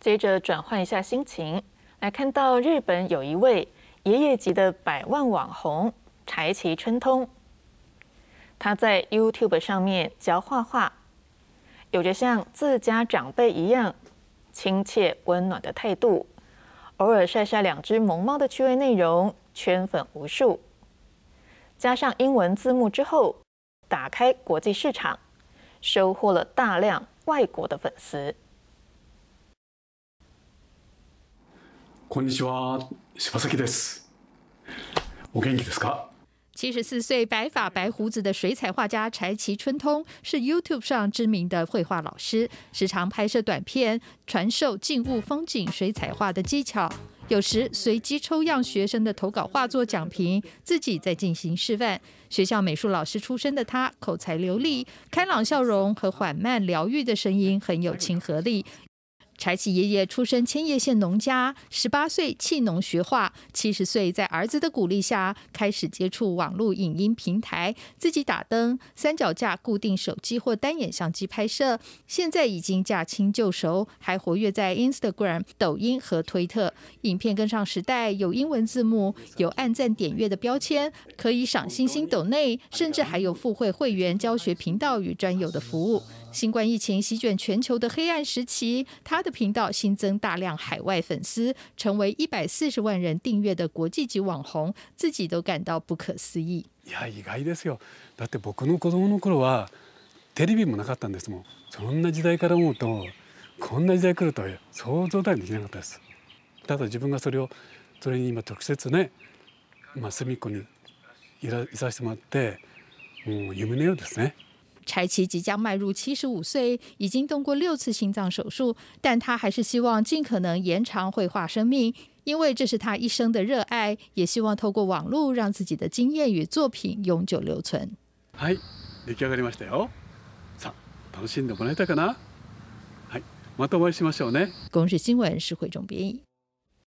接着转换一下心情，来看到日本有一位爷爷级的百万网红柴崎春通，他在 YouTube 上面教画画，有着像自家长辈一样亲切温暖的态度，偶尔晒晒两只萌猫的趣味内容，圈粉无数。加上英文字幕之后，打开国际市场，收获了大量外国的粉丝。こんにちは、柴崎です。お元気ですか？七十四岁、白发白胡子的水彩画家柴崎春通是 YouTube 上知名的绘画老师，时常拍摄短片传授静物、风景水彩画的技巧，有时随机抽样学生的投稿画作讲评，自己在进行示范。学校美术老师出身的他，口才流利，开朗笑容和缓慢疗愈的声音很有亲和力。柴启爷爷出身千叶县农家，十八岁弃农学画，七十岁在儿子的鼓励下开始接触网络影音平台，自己打灯、三脚架固定手机或单眼相机拍摄，现在已经驾轻就熟，还活跃在 Instagram、抖音和推特。影片跟上时代，有英文字幕，有按赞点阅的标签，可以赏星星斗内，甚至还有付费会员教学频道与专有的服务。新冠疫情席卷全球的黑暗时期，他的频道新增大量海外粉丝，成为一百四十万人订阅的国际级网红，自己都感到不可思議。いや意外ですよ。だって僕の子供の頃はテレビもなかったんですもん。そんな時代から思うと、こんな時代来るとは想像だにできなかったです。ただ自分がそれをそれに今直接ね、まあ隅っこにいらいさせてもらって、もう夢のようですね。柴崎即将迈入七十五岁，已经动过六次心脏手术，但他还是希望尽可能延长绘画生命，因为这是他一生的热爱，也希望透过网路让自己的经验与作品永久留存。がりましたよ。さ、楽しんでもらえたかな？はい、またお会いしましょうね。公视新闻，是惠中编译。